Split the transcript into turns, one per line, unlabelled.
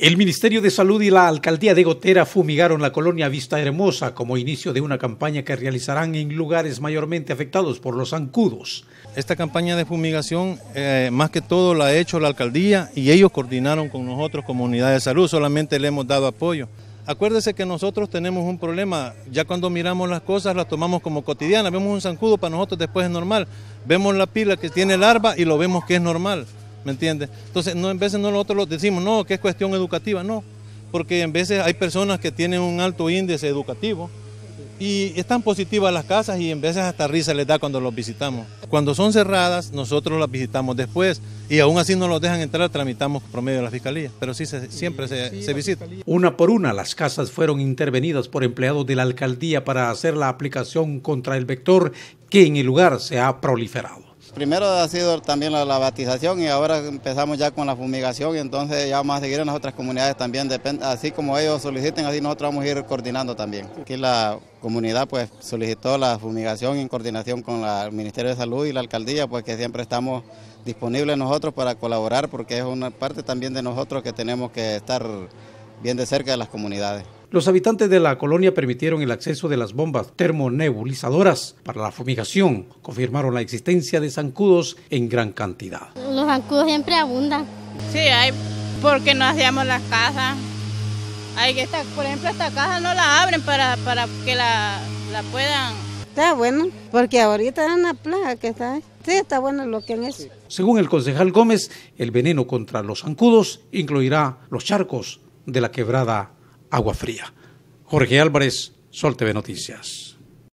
El Ministerio de Salud y la Alcaldía de Gotera fumigaron la colonia Vista Hermosa como inicio de una campaña que realizarán en lugares mayormente afectados por los zancudos. Esta campaña
de fumigación eh, más que todo la ha hecho la Alcaldía y ellos coordinaron con nosotros como unidad de salud, solamente le hemos dado apoyo. Acuérdese que nosotros tenemos un problema, ya cuando miramos las cosas las tomamos como cotidiana, vemos un zancudo para nosotros después es normal, vemos la pila que tiene larva y lo vemos que es normal. ¿Me entiendes? Entonces, no, en veces nosotros decimos, no, que es cuestión educativa, no. Porque en veces hay personas que tienen un alto índice educativo y están positivas las casas y en veces hasta risa les da cuando los visitamos. Cuando son cerradas, nosotros las visitamos después y aún así no los dejan entrar, tramitamos por medio de la fiscalía, pero sí
siempre se, visita. Una por una, las casas fueron intervenidas por empleados de la alcaldía para hacer la aplicación contra el vector que en el lugar se ha proliferado.
Primero ha sido también la, batización y ahora empezamos ya con la fumigación y entonces ya vamos a seguir en las otras comunidades también. así como ellos soliciten, así nosotros vamos a ir coordinando también. Aquí la comunidad pues solicitó la fumigación en coordinación con el Ministerio de Salud y la Alcaldía, pues que siempre estamos disponibles nosotros para colaborar porque es una parte también de nosotros que tenemos que estar bien de cerca de las comunidades
los habitantes de la colonia permitieron el acceso de las bombas termonebulizadoras para la fumigación. Confirmaron la existencia de zancudos en gran cantidad.
Los zancudos siempre abundan. Sí, hay, porque no hacíamos las casas. Hay que estar, por ejemplo, esta casa no la abren para, para que la, la puedan está bueno, porque ahorita es una plaga que está. Sí, está bueno lo que han hecho.
Según el concejal Gómez, el veneno contra los zancudos incluirá los charcos de la quebrada agua fría. Jorge Álvarez, Sol TV Noticias.